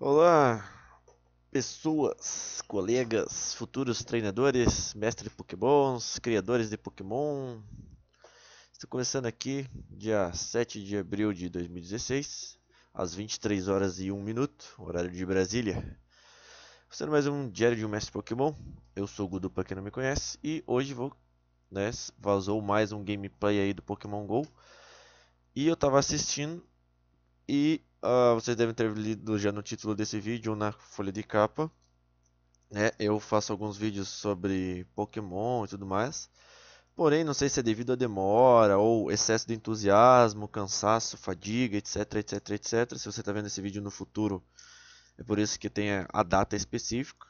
Olá, pessoas, colegas, futuros treinadores, mestres de pokémons, criadores de pokémon. Estou começando aqui dia 7 de abril de 2016, às 23 horas e 1 minuto, horário de Brasília. Fazendo mais um Diário de um Mestre Pokémon, eu sou o Gudu pra quem não me conhece e hoje vou, né, vazou mais um gameplay aí do Pokémon GO. E eu tava assistindo e Uh, vocês devem ter lido já no título desse vídeo na né? folha de capa. Né? Eu faço alguns vídeos sobre Pokémon e tudo mais. Porém, não sei se é devido à demora ou excesso de entusiasmo, cansaço, fadiga, etc, etc, etc. Se você está vendo esse vídeo no futuro, é por isso que tem a data específica,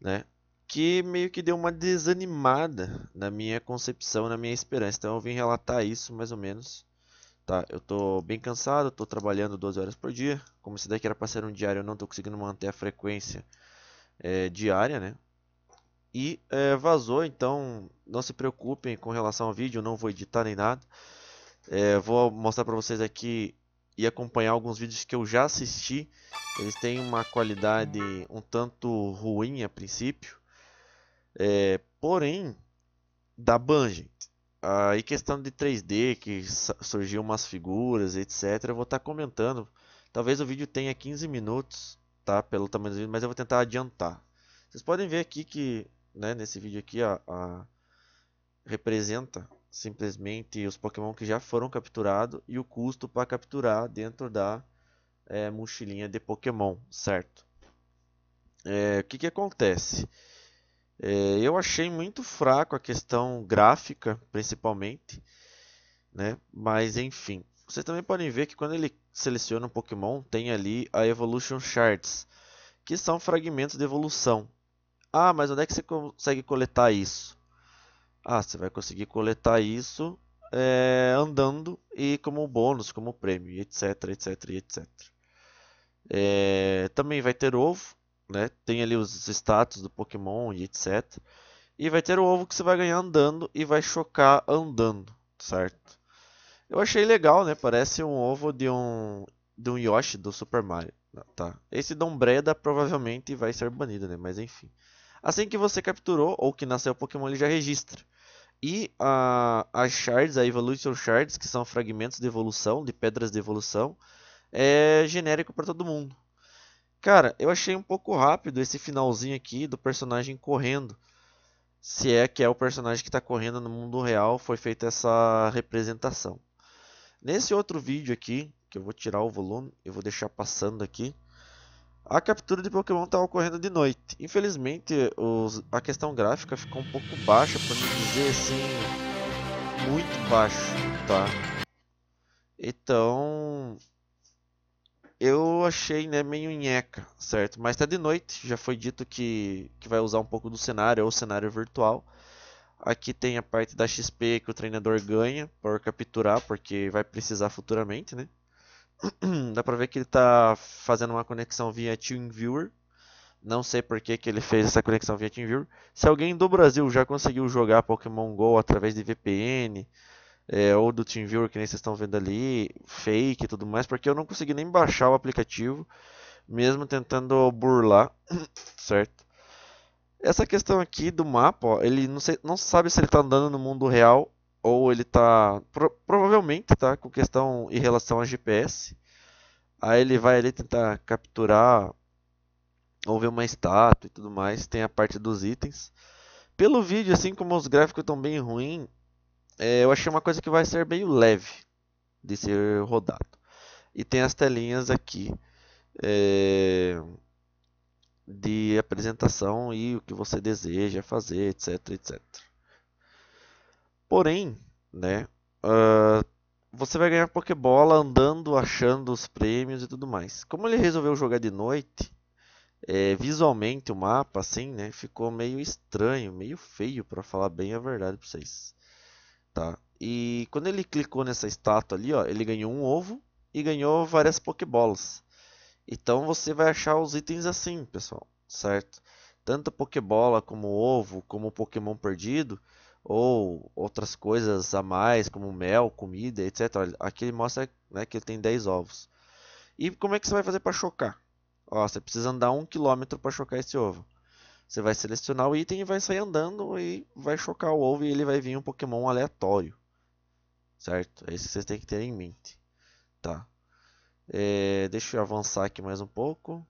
né? Que meio que deu uma desanimada na minha concepção, na minha esperança. Então eu vim relatar isso mais ou menos Tá, eu tô bem cansado, tô trabalhando 12 horas por dia. Como isso daqui era para ser um diário, eu não tô conseguindo manter a frequência é, diária, né? E é, vazou, então não se preocupem com relação ao vídeo, eu não vou editar nem nada. É, vou mostrar para vocês aqui e acompanhar alguns vídeos que eu já assisti. Eles têm uma qualidade um tanto ruim a princípio, é, porém da Bungie. Aí questão de 3D, que surgiu umas figuras, etc. Eu vou estar tá comentando. Talvez o vídeo tenha 15 minutos, tá? Pelo tamanho do vídeo, mas eu vou tentar adiantar. Vocês podem ver aqui que, né, nesse vídeo aqui, a, a... representa simplesmente os Pokémon que já foram capturados e o custo para capturar dentro da é, mochilinha de Pokémon, certo? É, o que, que acontece? É, eu achei muito fraco a questão gráfica, principalmente, né? Mas enfim, vocês também podem ver que quando ele seleciona um Pokémon, tem ali a Evolution Shards, que são fragmentos de evolução. Ah, mas onde é que você consegue coletar isso? Ah, você vai conseguir coletar isso é, andando e como bônus, como prêmio, etc, etc, etc. É, também vai ter ovo, né? Tem ali os status do Pokémon e etc. E vai ter o ovo que você vai ganhar andando e vai chocar andando, certo? Eu achei legal, né? Parece um ovo de um, de um Yoshi do Super Mario. Tá. tá. Esse Dombreda provavelmente vai ser banido, né? Mas enfim. Assim que você capturou ou que nasceu o Pokémon, ele já registra. E a, as shards, a Evolution Shards, que são fragmentos de evolução, de pedras de evolução, é genérico para todo mundo. Cara, eu achei um pouco rápido esse finalzinho aqui do personagem correndo. Se é que é o personagem que está correndo no mundo real, foi feita essa representação. Nesse outro vídeo aqui, que eu vou tirar o volume, eu vou deixar passando aqui. A captura de Pokémon está ocorrendo de noite. Infelizmente, os, a questão gráfica ficou um pouco baixa, para não dizer assim, muito baixo, tá? Então, eu achei né, meio nheca, certo? Mas tá de noite, já foi dito que, que vai usar um pouco do cenário, é o cenário virtual. Aqui tem a parte da XP que o treinador ganha por capturar, porque vai precisar futuramente, né? Dá pra ver que ele tá fazendo uma conexão via TeamViewer. Não sei por que, que ele fez essa conexão via TeamViewer. Se alguém do Brasil já conseguiu jogar Pokémon GO através de VPN é, ou do TeamViewer, que nem vocês estão vendo ali, fake e tudo mais, porque eu não consegui nem baixar o aplicativo, mesmo tentando burlar, certo? Essa questão aqui do mapa, ó, ele não, sei, não sabe se ele está andando no mundo real ou ele está pro, provavelmente tá com questão em relação a GPS. Aí ele vai ali tentar capturar ou ver uma estátua e tudo mais. Tem a parte dos itens. Pelo vídeo, assim como os gráficos estão bem ruins, é, eu achei uma coisa que vai ser meio leve de ser rodado. E tem as telinhas aqui é, de apresentação e o que você deseja fazer, etc, etc. Porém, né, uh, você vai ganhar Pokébola andando, achando os prêmios e tudo mais. Como ele resolveu jogar de noite, é, visualmente o mapa assim, né, ficou meio estranho, meio feio para falar bem a verdade para vocês tá? E quando ele clicou nessa estátua ali, ó, ele ganhou um ovo e ganhou várias Pokébolas. Então você vai achar os itens assim, pessoal, certo? Tanto Pokébola como ovo, como Pokémon perdido, ou outras coisas a mais, como mel, comida, etc. Aqui ele mostra né, que ele tem 10 ovos. E como é que você vai fazer para chocar? Ó, você precisa andar um quilômetro para chocar esse ovo. Você vai selecionar o item e vai sair andando e vai chocar o ovo e ele vai vir um Pokémon aleatório. Certo? É isso que vocês têm que ter em mente. Tá. É, deixa eu avançar aqui mais um pouco.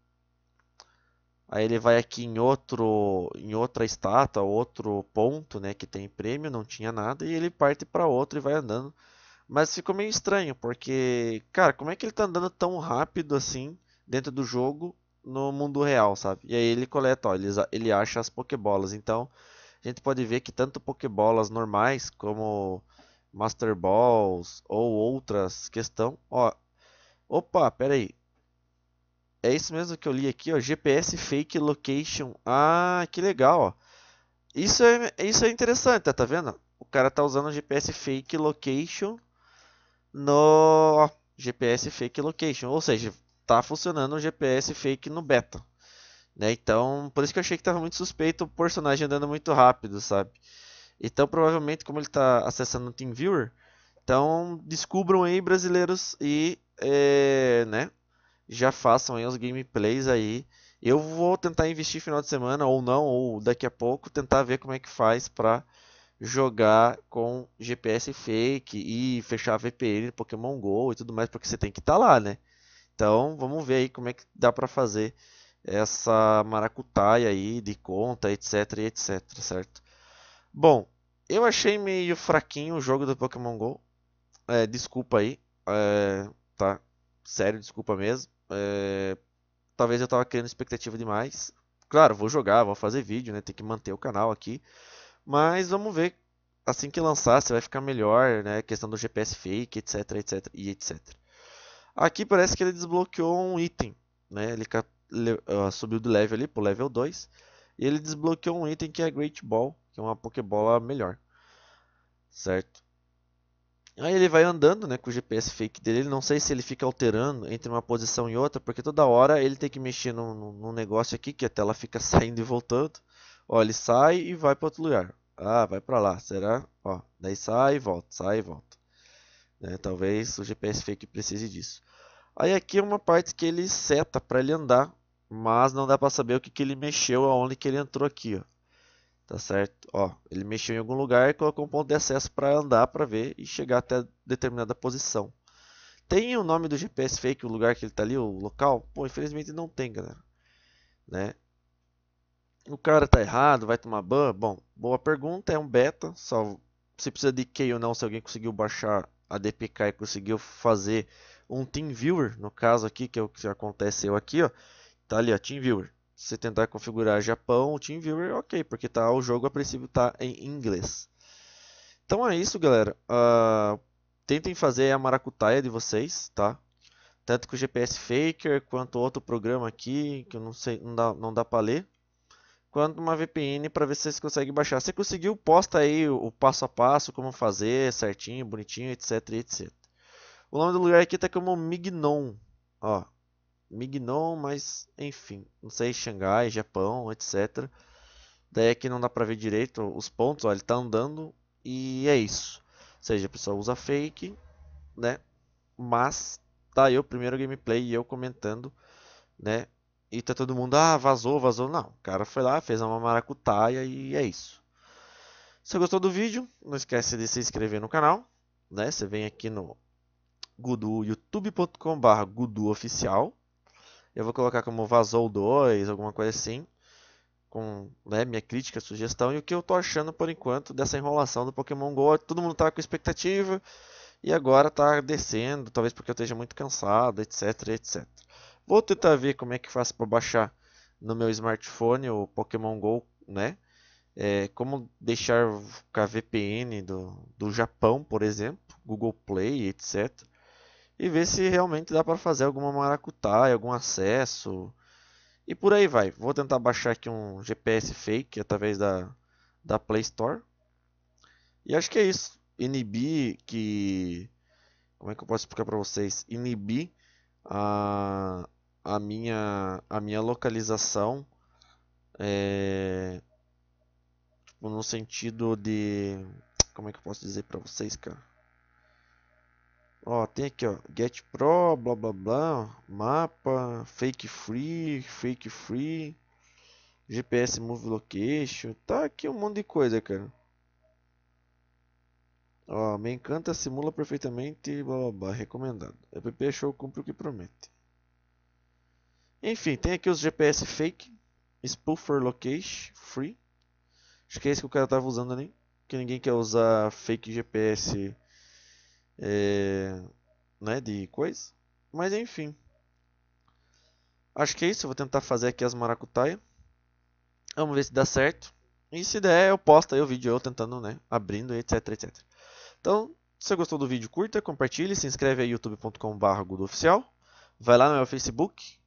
Aí ele vai aqui em outro, em outra estátua, outro ponto, né, que tem prêmio, não tinha nada, e ele parte para outro e vai andando. Mas ficou meio estranho, porque, cara, como é que ele tá andando tão rápido assim dentro do jogo no mundo real, sabe? E aí ele coleta, ó, ele, ele acha as pokebolas. Então, a gente pode ver que tanto pokebolas normais como Master Balls ou outras questão, ó. Opa, pera aí. É isso mesmo que eu li aqui, ó, GPS Fake Location. Ah, que legal, ó. Isso é, isso é interessante, tá, tá vendo? O cara tá usando GPS Fake Location no ó, GPS Fake Location, ou seja, tá funcionando um GPS fake no beta. Né? Então, por isso que eu achei que estava muito suspeito o personagem andando muito rápido, sabe? Então, provavelmente, como ele está acessando o TeamViewer, então descubram aí, brasileiros, e é, né, já façam aí os gameplays aí. Eu vou tentar investir final de semana, ou não, ou daqui a pouco, tentar ver como é que faz para jogar com GPS fake e fechar a VPN Pokémon GO e tudo mais, porque você tem que estar tá lá, né? Então vamos ver aí como é que dá para fazer essa maracutaia aí de conta, etc, etc, certo? Bom, eu achei meio fraquinho o jogo do Pokémon GO. É, desculpa aí, é, tá? Sério, desculpa mesmo. É, talvez eu tava criando expectativa demais. Claro, vou jogar, vou fazer vídeo, né? Tem que manter o canal aqui. Mas vamos ver assim que lançar se vai ficar melhor, né? Questão do GPS fake, etc, etc e etc. Aqui parece que ele desbloqueou um item, né? Ele ah, subiu do level ali pro level 2 e ele desbloqueou um item que é a Great Ball, que é uma Pokébola melhor. Certo? Aí ele vai andando, né, com o GPS fake dele. Não sei se ele fica alterando entre uma posição e outra, porque toda hora ele tem que mexer num, num negócio aqui que a tela fica saindo e voltando. Ó, ele sai e vai para outro lugar. Ah, vai para lá, será? Ó, daí sai e volta, sai e volta. Né, talvez o GPS fake precise disso. Aí aqui é uma parte que ele seta para ele andar, mas não dá para saber o que, que ele mexeu, aonde que ele entrou aqui, ó. Tá certo? Ó, ele mexeu em algum lugar e colocou um ponto de acesso para andar para ver e chegar até determinada posição. Tem o nome do GPS fake, o lugar que ele tá ali, o local? Pô, infelizmente não tem, galera. Né? O cara tá errado, vai tomar ban? Bom, boa pergunta, é um beta, só se precisa de key ou não, se alguém conseguiu baixar a DPK e conseguiu fazer um TeamViewer, no caso aqui, que é o que aconteceu aqui, ó, tá ali, ó, TeamViewer. Se você tentar configurar Japão, o TeamViewer, ok, porque tá, o jogo a princípio tá em inglês. Então é isso, galera. Uh, tentem fazer a maracutaia de vocês, tá? Tanto com o GPS Faker, quanto outro programa aqui, que eu não sei, não dá, não dá pra ler. Quanto uma VPN para ver se vocês conseguem baixar. Se conseguiu, posta aí o, o passo a passo, como fazer certinho, bonitinho, etc, etc. O nome do lugar aqui tá como Mignon. Ó. Mignon, mas enfim. Não sei, Xangai, Japão, etc. Daí aqui não dá pra ver direito os pontos. Ó, ele tá andando. E é isso. Ou seja, a pessoa usa fake, né? Mas tá eu, primeiro gameplay e eu comentando, né? E tá todo mundo, ah, vazou, vazou. Não, o cara foi lá, fez uma maracutaia e é isso. Se você gostou do vídeo, não esquece de se inscrever no canal, né? Você vem aqui no Gudu, youtube.com.br Gudu Oficial. Eu vou colocar como Vazou 2, alguma coisa assim. Com né, minha crítica, sugestão e o que eu tô achando por enquanto dessa enrolação do Pokémon GO. Todo mundo tava tá com expectativa e agora tá descendo, talvez porque eu esteja muito cansado, etc, etc. Vou tentar ver como é que faço para baixar no meu smartphone o Pokémon GO, né? É, como deixar com a VPN do, do Japão, por exemplo, Google Play, etc e ver se realmente dá para fazer alguma maracutaia, algum acesso e por aí vai. Vou tentar baixar aqui um GPS fake através da, da Play Store. E acho que é isso. Inibir que. Como é que eu posso explicar para vocês? Inibir a, a, minha, a minha localização é, tipo, no sentido de como é que eu posso dizer para vocês, cara? Ó, tem aqui, ó, get pro, blá blá blá, mapa, fake free, fake free, GPS move location, tá aqui um monte de coisa, cara. Ó, me encanta, simula perfeitamente, blá blá blá, recomendado. App é é show cumpre o que promete. Enfim, tem aqui os GPS fake, spoofer location, free. Acho que é esse que o cara tava usando ali, que ninguém quer usar fake GPS é, né, de coisa. Mas enfim. Acho que é isso. Eu vou tentar fazer aqui as maracutaia. Vamos ver se dá certo. E se der, eu posto aí o vídeo eu tentando, né, abrindo, etc, etc. Então, se você gostou do vídeo, curta, compartilhe, se inscreve aí youtube.com.br oficial. Vai lá no meu Facebook,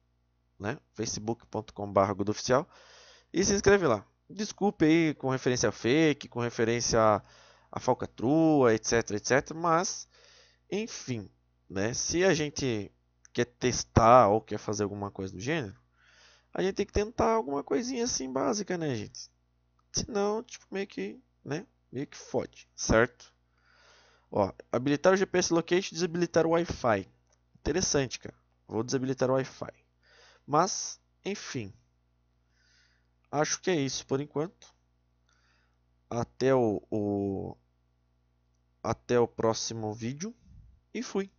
né, facebook.com.br oficial e se inscreve lá. Desculpe aí com referência a fake, com referência a falcatrua, etc, etc, mas enfim, né? Se a gente quer testar ou quer fazer alguma coisa do gênero, a gente tem que tentar alguma coisinha assim básica, né, gente? Senão, tipo, meio que, né? Meio que fode, certo? Ó, habilitar o GPS Locate desabilitar o Wi-Fi. Interessante, cara. Vou desabilitar o Wi-Fi. Mas, enfim. Acho que é isso por enquanto. Até o, o até o próximo vídeo. E fui.